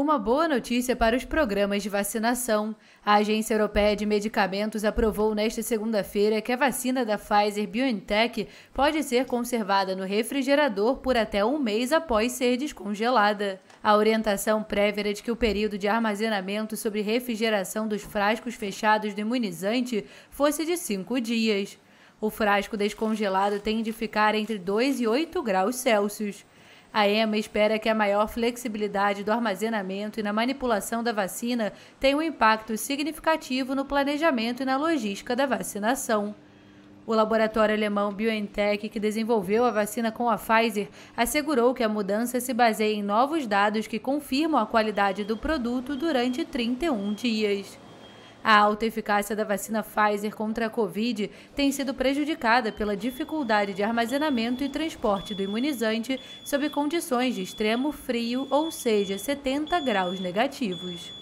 Uma boa notícia para os programas de vacinação. A Agência Europeia de Medicamentos aprovou nesta segunda-feira que a vacina da Pfizer BioNTech pode ser conservada no refrigerador por até um mês após ser descongelada. A orientação prévia era de que o período de armazenamento sobre refrigeração dos frascos fechados do imunizante fosse de cinco dias. O frasco descongelado tem de ficar entre 2 e 8 graus Celsius. A EMA espera que a maior flexibilidade do armazenamento e na manipulação da vacina tenha um impacto significativo no planejamento e na logística da vacinação. O laboratório alemão BioNTech, que desenvolveu a vacina com a Pfizer, assegurou que a mudança se baseia em novos dados que confirmam a qualidade do produto durante 31 dias. A alta eficácia da vacina Pfizer contra a Covid tem sido prejudicada pela dificuldade de armazenamento e transporte do imunizante sob condições de extremo frio, ou seja, 70 graus negativos.